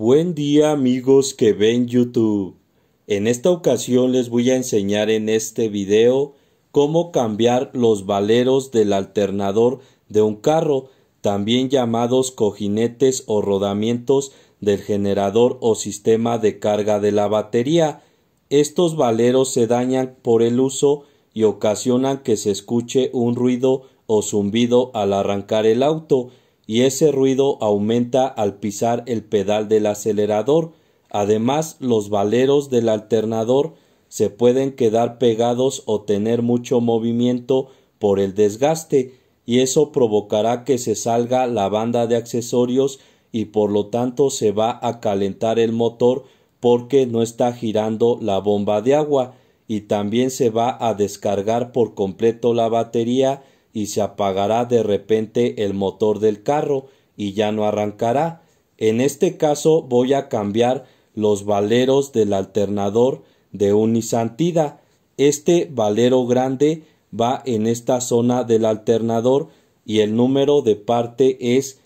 Buen día amigos que ven YouTube. En esta ocasión les voy a enseñar en este video cómo cambiar los valeros del alternador de un carro, también llamados cojinetes o rodamientos del generador o sistema de carga de la batería. Estos valeros se dañan por el uso y ocasionan que se escuche un ruido o zumbido al arrancar el auto y ese ruido aumenta al pisar el pedal del acelerador. Además, los valeros del alternador se pueden quedar pegados o tener mucho movimiento por el desgaste y eso provocará que se salga la banda de accesorios y por lo tanto se va a calentar el motor porque no está girando la bomba de agua y también se va a descargar por completo la batería y se apagará de repente el motor del carro y ya no arrancará. En este caso voy a cambiar los valeros del alternador de Unisantida. Este valero grande va en esta zona del alternador y el número de parte es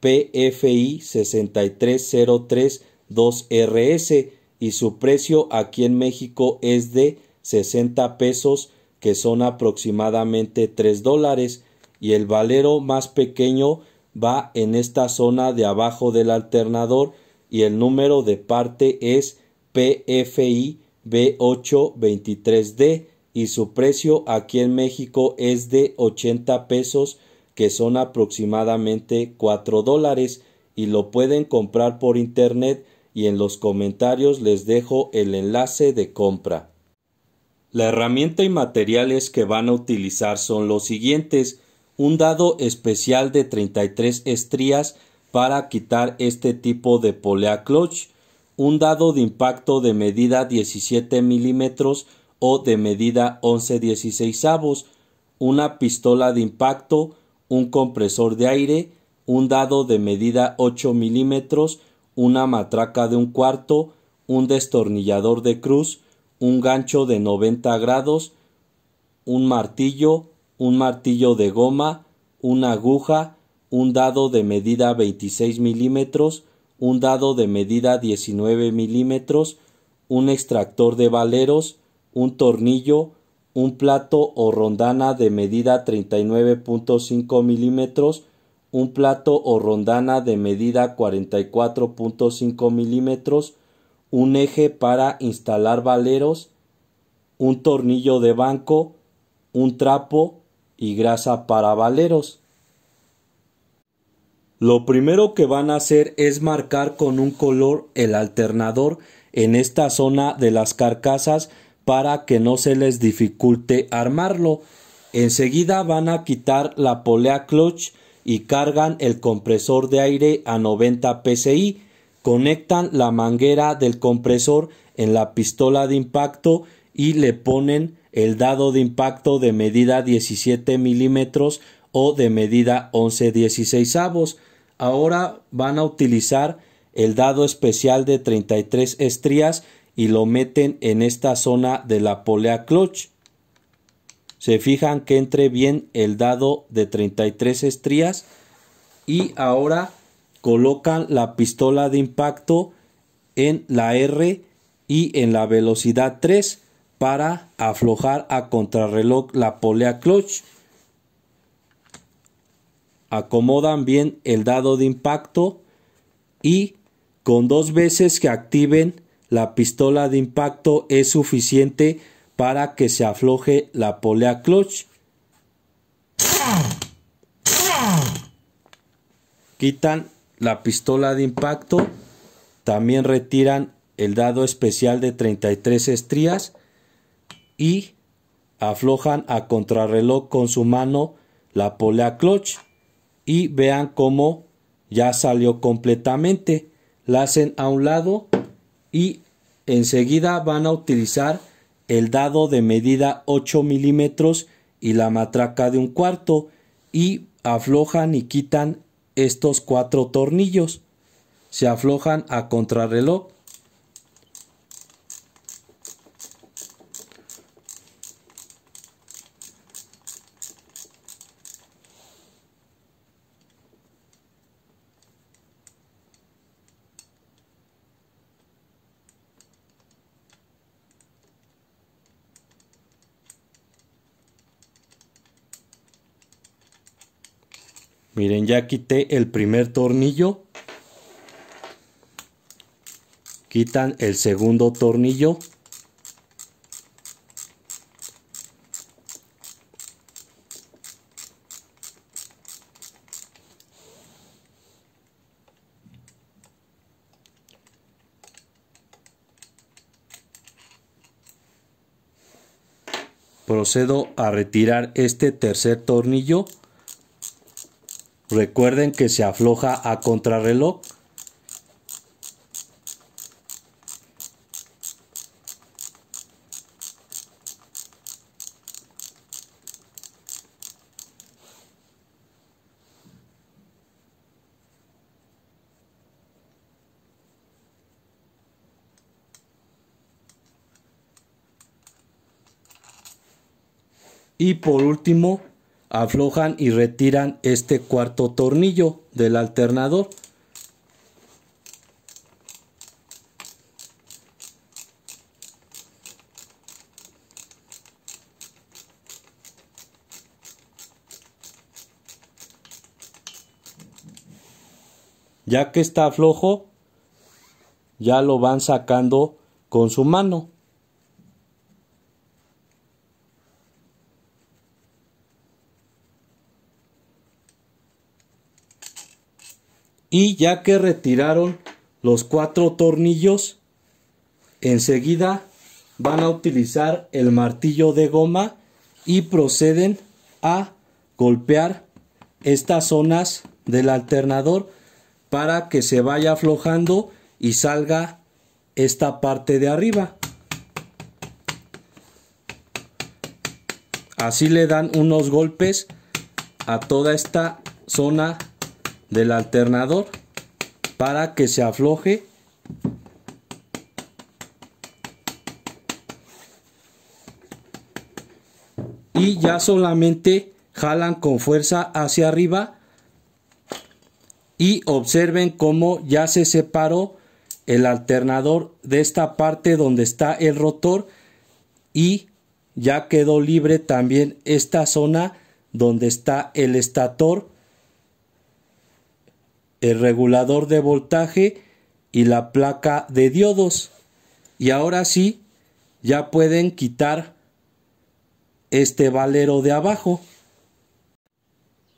PFI 63032RS y su precio aquí en México es de 60 pesos que son aproximadamente 3 dólares, y el valero más pequeño va en esta zona de abajo del alternador y el número de parte es PFI B823D y su precio aquí en México es de 80 pesos que son aproximadamente 4 dólares y lo pueden comprar por internet y en los comentarios les dejo el enlace de compra. La herramienta y materiales que van a utilizar son los siguientes un dado especial de 33 estrías para quitar este tipo de polea clutch, un dado de impacto de medida 17 milímetros o de medida 11 16 avos, una pistola de impacto, un compresor de aire, un dado de medida 8 milímetros, una matraca de un cuarto, un destornillador de cruz, un gancho de 90 grados, un martillo, un martillo de goma, una aguja, un dado de medida 26 milímetros, un dado de medida 19 milímetros, un extractor de valeros, un tornillo, un plato o rondana de medida 39.5 milímetros, un plato o rondana de medida 44.5 milímetros, un eje para instalar valeros, un tornillo de banco, un trapo y grasa para valeros. Lo primero que van a hacer es marcar con un color el alternador en esta zona de las carcasas para que no se les dificulte armarlo. Enseguida van a quitar la polea clutch y cargan el compresor de aire a 90 psi conectan la manguera del compresor en la pistola de impacto y le ponen el dado de impacto de medida 17 milímetros o de medida 11 16 avos. Ahora van a utilizar el dado especial de 33 estrías y lo meten en esta zona de la polea clutch. Se fijan que entre bien el dado de 33 estrías y ahora colocan la pistola de impacto en la R y en la velocidad 3 para aflojar a contrarreloj la polea clutch. Acomodan bien el dado de impacto y con dos veces que activen la pistola de impacto es suficiente para que se afloje la polea clutch. Quitan la pistola de impacto, también retiran el dado especial de 33 estrías y aflojan a contrarreloj con su mano la polea clutch y vean cómo ya salió completamente. La hacen a un lado y enseguida van a utilizar el dado de medida 8 milímetros y la matraca de un cuarto y aflojan y quitan estos cuatro tornillos. Se aflojan a contrarreloj Miren, ya quité el primer tornillo. Quitan el segundo tornillo. procedo a retirar este tercer tornillo Recuerden que se afloja a contrarreloj. Y por último, aflojan y retiran este cuarto tornillo del alternador ya que está flojo ya lo van sacando con su mano y ya que retiraron los cuatro tornillos enseguida van a utilizar el martillo de goma y proceden a golpear estas zonas del alternador para que se vaya aflojando y salga esta parte de arriba así le dan unos golpes a toda esta zona del alternador para que se afloje y ya solamente jalan con fuerza hacia arriba y observen cómo ya se separó el alternador de esta parte donde está el rotor y ya quedó libre también esta zona donde está el estator el regulador de voltaje y la placa de diodos. Y ahora sí, ya pueden quitar este valero de abajo.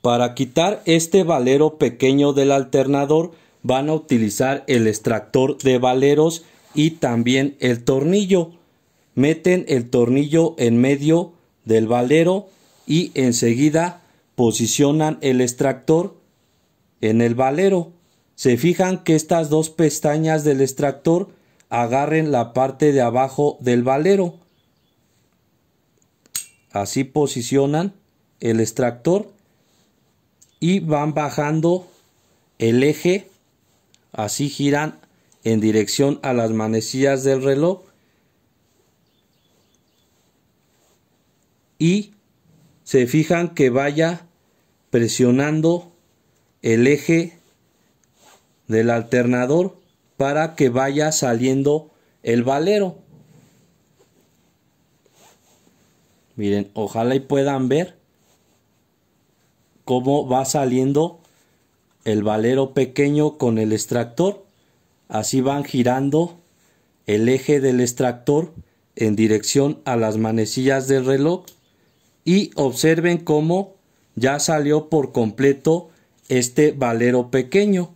Para quitar este valero pequeño del alternador van a utilizar el extractor de valeros y también el tornillo. Meten el tornillo en medio del valero y enseguida posicionan el extractor en el valero. Se fijan que estas dos pestañas del extractor agarren la parte de abajo del valero. Así posicionan el extractor y van bajando el eje. Así giran en dirección a las manecillas del reloj. Y se fijan que vaya presionando el eje del alternador para que vaya saliendo el valero. Miren, ojalá y puedan ver cómo va saliendo el valero pequeño con el extractor. Así van girando el eje del extractor en dirección a las manecillas del reloj y observen cómo ya salió por completo este valero pequeño.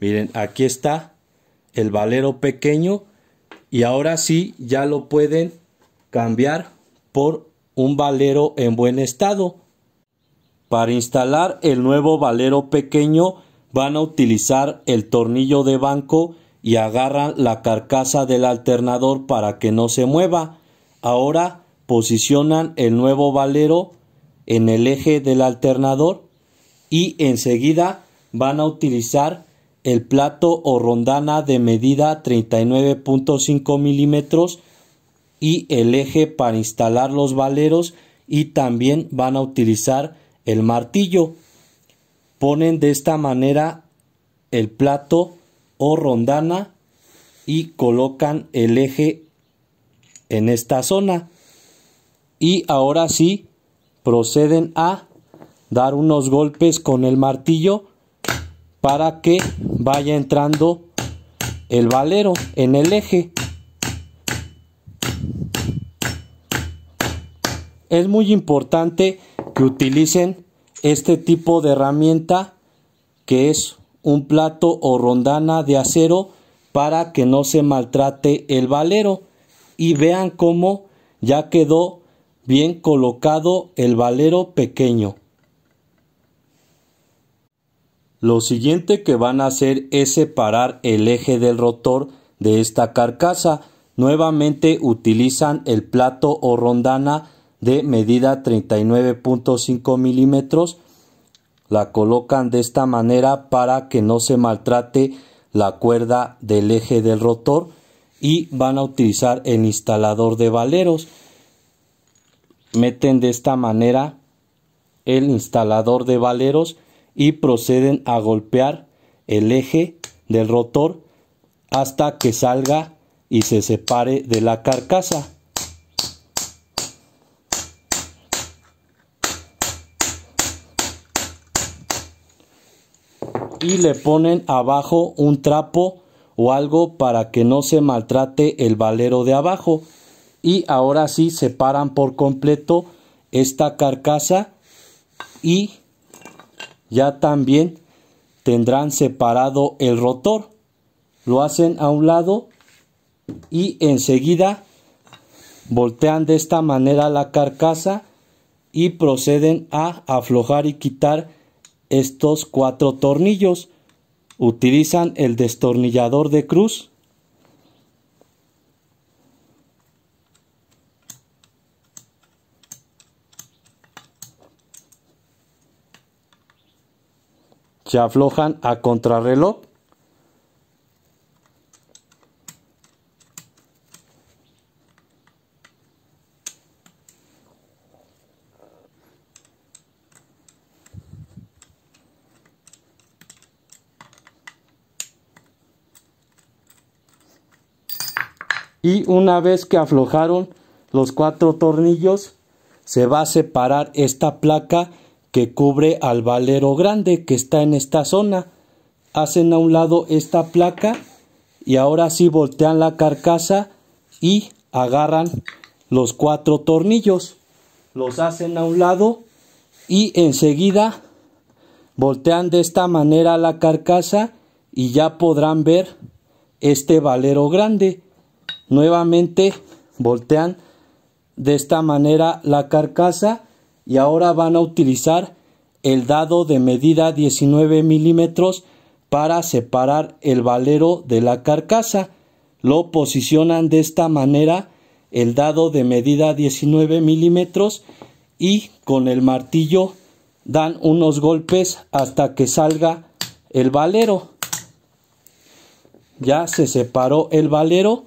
Miren, aquí está el valero pequeño y ahora sí ya lo pueden cambiar por un valero en buen estado. Para instalar el nuevo valero pequeño van a utilizar el tornillo de banco y agarran la carcasa del alternador para que no se mueva. Ahora posicionan el nuevo valero en el eje del alternador y enseguida van a utilizar el plato o rondana de medida 39.5 milímetros y el eje para instalar los valeros y también van a utilizar el martillo. Ponen de esta manera el plato o rondana y colocan el eje en esta zona. Y ahora sí, proceden a dar unos golpes con el martillo para que vaya entrando el valero en el eje. Es muy importante que utilicen este tipo de herramienta que es un plato o rondana de acero para que no se maltrate el valero y vean cómo ya quedó bien colocado el valero pequeño. Lo siguiente que van a hacer es separar el eje del rotor de esta carcasa. Nuevamente utilizan el plato o rondana de medida 39.5 milímetros. La colocan de esta manera para que no se maltrate la cuerda del eje del rotor y van a utilizar el instalador de valeros. Meten de esta manera el instalador de valeros y proceden a golpear el eje del rotor hasta que salga y se separe de la carcasa. y le ponen abajo un trapo o algo para que no se maltrate el valero de abajo y ahora sí separan por completo esta carcasa y ya también tendrán separado el rotor lo hacen a un lado y enseguida voltean de esta manera la carcasa y proceden a aflojar y quitar estos cuatro tornillos. Utilizan el destornillador de cruz. Se aflojan a contrarreloj y una vez que aflojaron los cuatro tornillos se va a separar esta placa que cubre al valero grande que está en esta zona hacen a un lado esta placa y ahora sí voltean la carcasa y agarran los cuatro tornillos los hacen a un lado y enseguida voltean de esta manera la carcasa y ya podrán ver este valero grande Nuevamente voltean de esta manera la carcasa y ahora van a utilizar el dado de medida 19 milímetros para separar el valero de la carcasa. Lo posicionan de esta manera el dado de medida 19 milímetros y con el martillo dan unos golpes hasta que salga el valero. Ya se separó el valero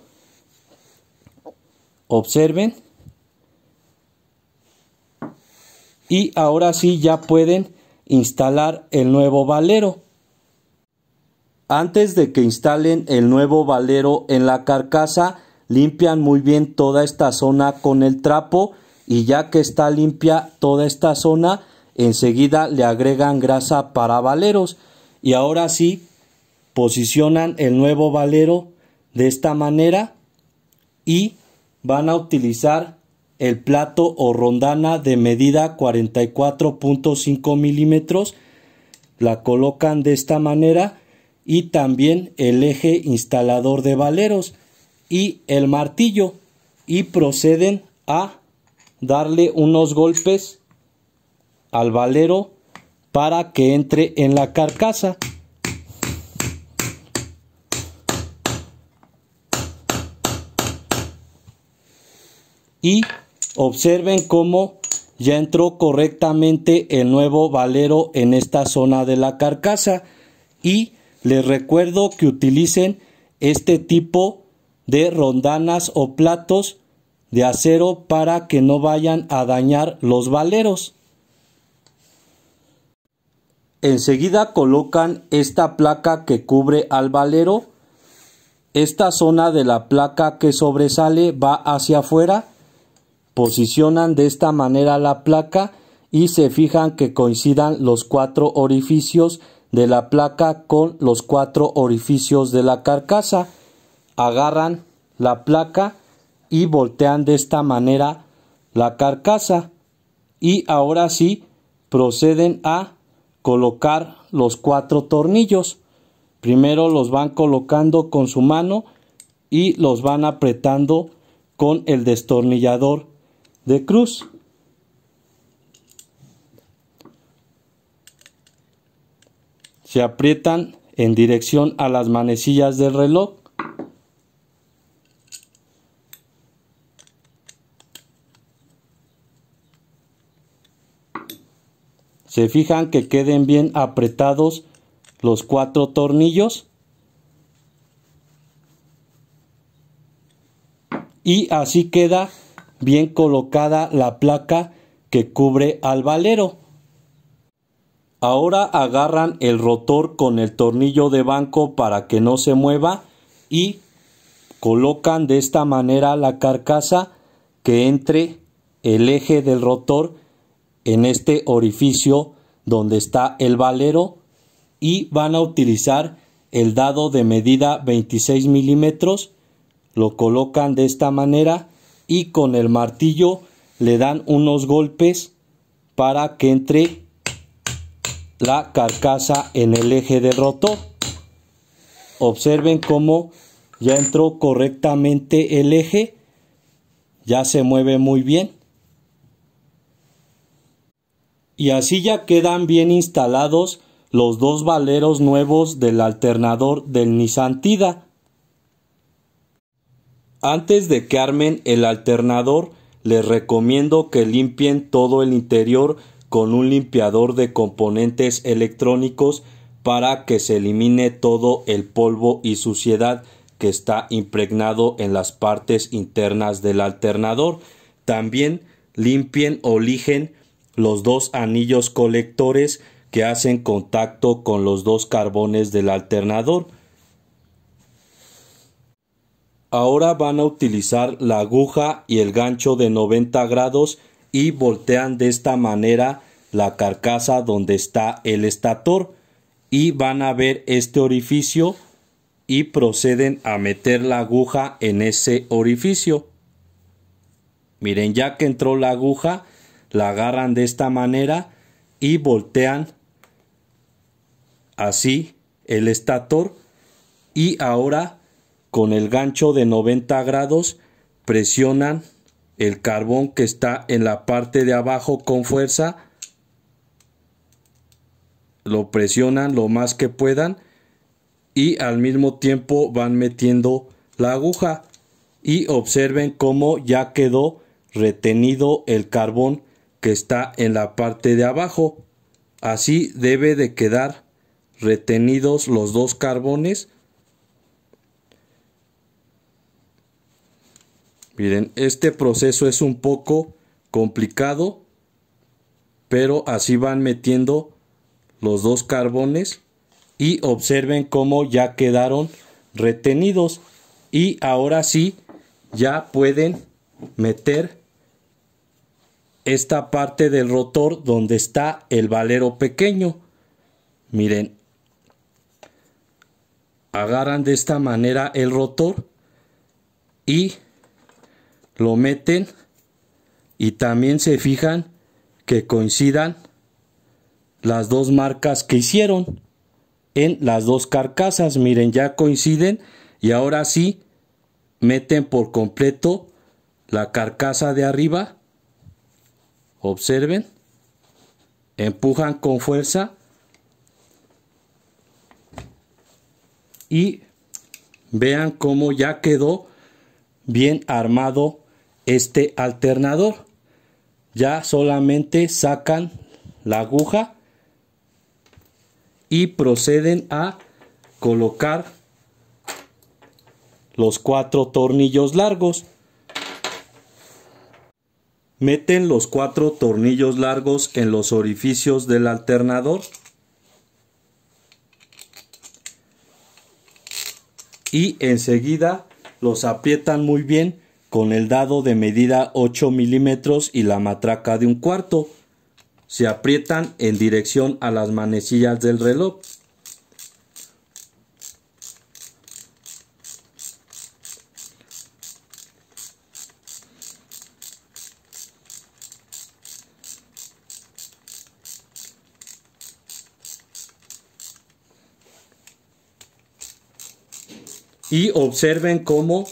Observen. Y ahora sí ya pueden instalar el nuevo valero. Antes de que instalen el nuevo valero en la carcasa, limpian muy bien toda esta zona con el trapo y ya que está limpia toda esta zona, enseguida le agregan grasa para valeros y ahora sí posicionan el nuevo valero de esta manera y van a utilizar el plato o rondana de medida 44.5 milímetros la colocan de esta manera y también el eje instalador de valeros y el martillo y proceden a darle unos golpes al valero para que entre en la carcasa y observen cómo ya entró correctamente el nuevo valero en esta zona de la carcasa y les recuerdo que utilicen este tipo de rondanas o platos de acero para que no vayan a dañar los valeros. Enseguida colocan esta placa que cubre al valero. Esta zona de la placa que sobresale va hacia afuera Posicionan de esta manera la placa y se fijan que coincidan los cuatro orificios de la placa con los cuatro orificios de la carcasa. Agarran la placa y voltean de esta manera la carcasa. Y ahora sí proceden a colocar los cuatro tornillos. Primero los van colocando con su mano y los van apretando con el destornillador de cruz. Se aprietan en dirección a las manecillas del reloj. Se fijan que queden bien apretados los cuatro tornillos. Y así queda bien colocada la placa que cubre al valero. Ahora agarran el rotor con el tornillo de banco para que no se mueva y colocan de esta manera la carcasa que entre el eje del rotor en este orificio donde está el valero y van a utilizar el dado de medida 26 milímetros lo colocan de esta manera y con el martillo le dan unos golpes para que entre la carcasa en el eje de rotor. Observen cómo ya entró correctamente el eje, ya se mueve muy bien. Y así ya quedan bien instalados los dos valeros nuevos del alternador del Nissan Tida. Antes de que armen el alternador, les recomiendo que limpien todo el interior con un limpiador de componentes electrónicos para que se elimine todo el polvo y suciedad que está impregnado en las partes internas del alternador. También limpien o lijen los dos anillos colectores que hacen contacto con los dos carbones del alternador. Ahora van a utilizar la aguja y el gancho de 90 grados y voltean de esta manera la carcasa donde está el estator y van a ver este orificio y proceden a meter la aguja en ese orificio. Miren, ya que entró la aguja, la agarran de esta manera y voltean así el estator y ahora con el gancho de 90 grados presionan el carbón que está en la parte de abajo con fuerza lo presionan lo más que puedan y al mismo tiempo van metiendo la aguja y observen cómo ya quedó retenido el carbón que está en la parte de abajo así debe de quedar retenidos los dos carbones Miren, este proceso es un poco complicado, pero así van metiendo los dos carbones y observen cómo ya quedaron retenidos y ahora sí ya pueden meter esta parte del rotor donde está el valero pequeño miren agarran de esta manera el rotor y lo meten y también se fijan que coincidan las dos marcas que hicieron en las dos carcasas. Miren, ya coinciden y ahora sí meten por completo la carcasa de arriba. Observen. Empujan con fuerza. Y vean cómo ya quedó bien armado este alternador. Ya solamente sacan la aguja y proceden a colocar los cuatro tornillos largos. Meten los cuatro tornillos largos en los orificios del alternador. Y enseguida los aprietan muy bien con el dado de medida 8 milímetros y la matraca de un cuarto. Se aprietan en dirección a las manecillas del reloj. y observen cómo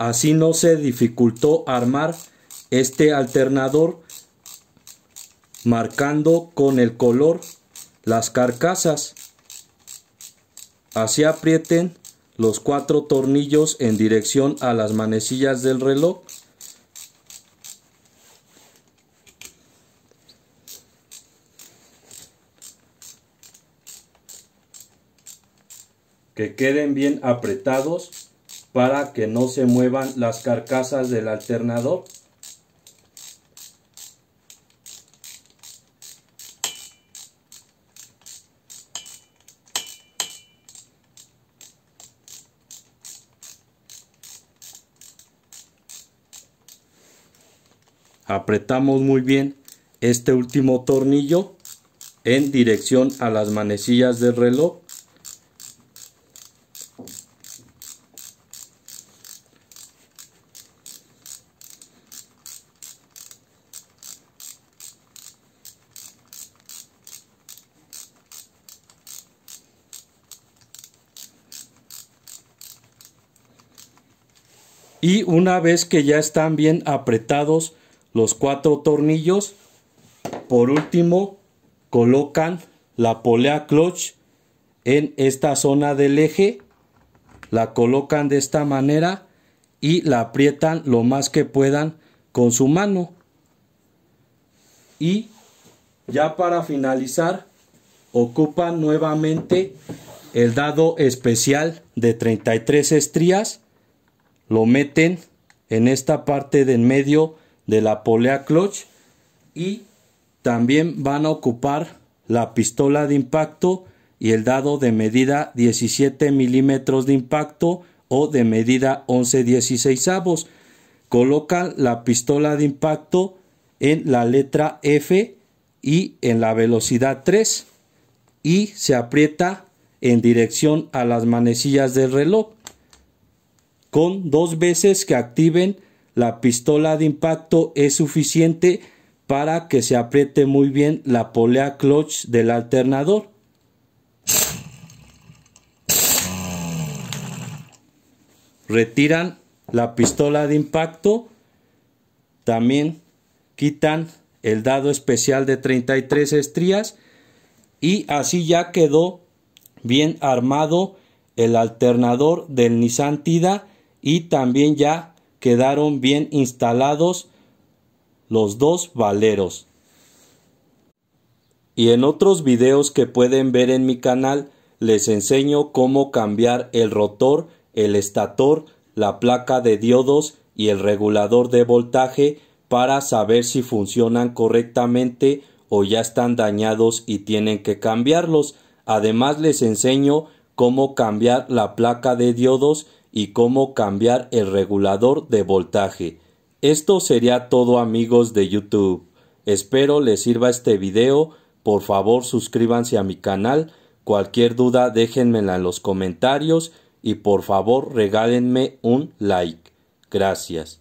Así no se dificultó armar este alternador marcando con el color las carcasas. Así aprieten los cuatro tornillos en dirección a las manecillas del reloj. Que queden bien apretados para que no se muevan las carcasas del alternador. Apretamos muy bien este último tornillo en dirección a las manecillas del reloj y una vez que ya están bien apretados los cuatro tornillos por último colocan la polea clutch en esta zona del eje la colocan de esta manera y la aprietan lo más que puedan con su mano y ya para finalizar ocupan nuevamente el dado especial de 33 estrías lo meten en esta parte de en medio de la polea clutch y también van a ocupar la pistola de impacto y el dado de medida 17 milímetros de impacto o de medida 11 16 avos. Colocan la pistola de impacto en la letra F y en la velocidad 3 y se aprieta en dirección a las manecillas del reloj. Con dos veces que activen la pistola de impacto es suficiente para que se apriete muy bien la polea clutch del alternador. Retiran la pistola de impacto. También quitan el dado especial de 33 estrías. Y así ya quedó bien armado el alternador del Nissan Tida y también ya quedaron bien instalados los dos valeros. Y en otros videos que pueden ver en mi canal les enseño cómo cambiar el rotor, el estator, la placa de diodos y el regulador de voltaje para saber si funcionan correctamente o ya están dañados y tienen que cambiarlos. Además les enseño cómo cambiar la placa de diodos y cómo cambiar el regulador de voltaje. Esto sería todo amigos de YouTube. Espero les sirva este video. Por favor suscríbanse a mi canal. Cualquier duda déjenmela en los comentarios y por favor regálenme un like. Gracias.